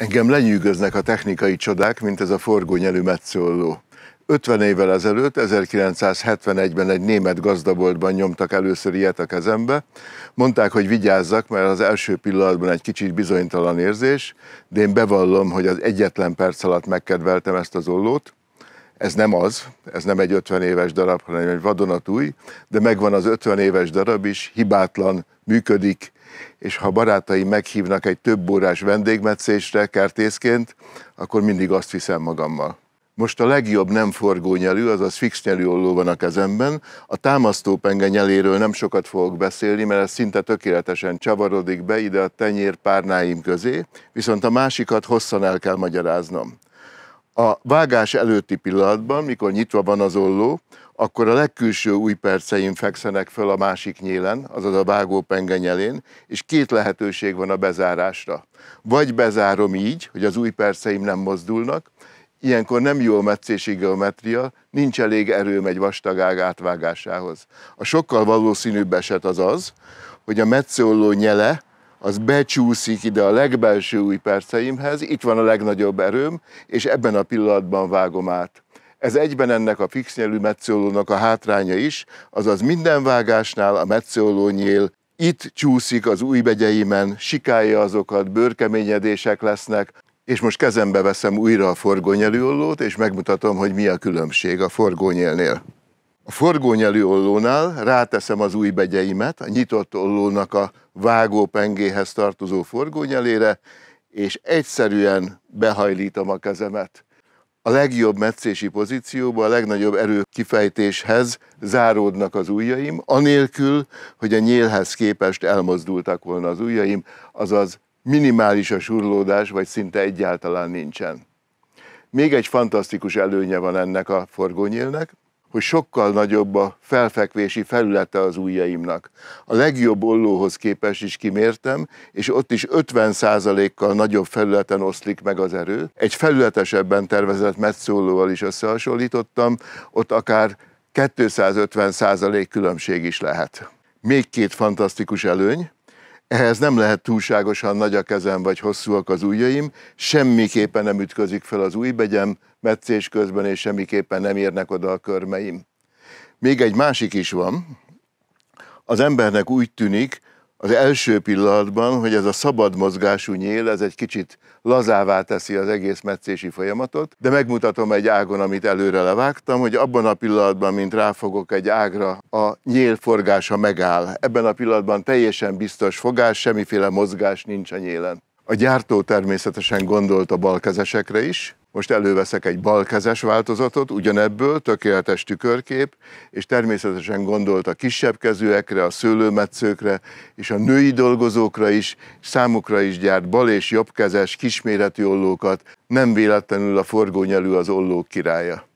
Engem lenyűgöznek a technikai csodák, mint ez a forgónyelű metszólló. 50 évvel ezelőtt, 1971-ben egy német gazdaboltban nyomtak először ilyet a kezembe. Mondták, hogy vigyázzak, mert az első pillanatban egy kicsit bizonytalan érzés, de én bevallom, hogy az egyetlen perc alatt megkedveltem ezt az ollót. Ez nem az, ez nem egy 50 éves darab, hanem egy vadonatúj, de megvan az 50 éves darab is, hibátlan, működik, és ha barátai meghívnak egy több órás vendégmetszésre kertészként, akkor mindig azt viszem magammal. Most a legjobb nem forgó nyelű, azaz fix nyelű olló van a kezemben. A támasztópenge nyeléről nem sokat fogok beszélni, mert ez szinte tökéletesen csavarodik be ide a tenyér párnáim közé, viszont a másikat hosszan el kell magyaráznom a vágás előtti pillanatban, mikor nyitva van az olló, akkor a legkülső új perceim fekszenek föl a másik nyélen, azaz a vágó pengenyelén, és két lehetőség van a bezárásra. Vagy bezárom így, hogy az új perceim nem mozdulnak, ilyenkor nem jó a metszési geometria, nincs elég erőm egy vastagág átvágásához. A sokkal valószínűbb eset az az, hogy a metszőolló nyele az becsúszik ide a legbelső új perceimhez, itt van a legnagyobb erőm, és ebben a pillanatban vágom át. Ez egyben ennek a fix nyelű a hátránya is, azaz minden vágásnál a nyél itt csúszik az új begyeimen, sikálja azokat, bőrkeményedések lesznek, és most kezembe veszem újra a forgónyelű ollót, és megmutatom, hogy mi a különbség a forgónyélnél. A forgónyelű ollónál ráteszem az új begyeimet, a nyitott ollónak a vágó pengéhez tartozó forgónyelére, és egyszerűen behajlítom a kezemet. A legjobb meccési pozícióba, a legnagyobb erő kifejtéshez záródnak az ujjaim, anélkül, hogy a nyélhez képest elmozdultak volna az ujjaim, azaz minimális a surlódás, vagy szinte egyáltalán nincsen. Még egy fantasztikus előnye van ennek a forgónyélnek, hogy sokkal nagyobb a felfekvési felülete az ujjaimnak. A legjobb ollóhoz képest is kimértem, és ott is 50%-kal nagyobb felületen oszlik meg az erő. Egy felületesebben tervezett metszólóval is összehasonlítottam, ott akár 250% különbség is lehet. Még két fantasztikus előny, ehhez nem lehet túlságosan nagy a kezem, vagy hosszúak az ujjaim, semmiképpen nem ütközik fel az újbegyem meccés közben, és semmiképpen nem érnek oda a körmeim. Még egy másik is van. Az embernek úgy tűnik, az első pillanatban, hogy ez a szabad mozgású nyél, ez egy kicsit lazává teszi az egész metszési folyamatot, de megmutatom egy ágon, amit előre levágtam, hogy abban a pillanatban, mint ráfogok egy ágra, a nyél forgása megáll. Ebben a pillanatban teljesen biztos fogás, semmiféle mozgás nincs a nyélen. A gyártó természetesen gondolt a balkezesekre is, most előveszek egy balkezes változatot, ugyanebből tökéletes tükörkép, és természetesen gondolt a kisebb kezűekre, a szőlőmetszőkre, és a női dolgozókra is, számukra is gyárt bal- és jobbkezes kisméretű ollókat, nem véletlenül a forgónyelű az ollók királya.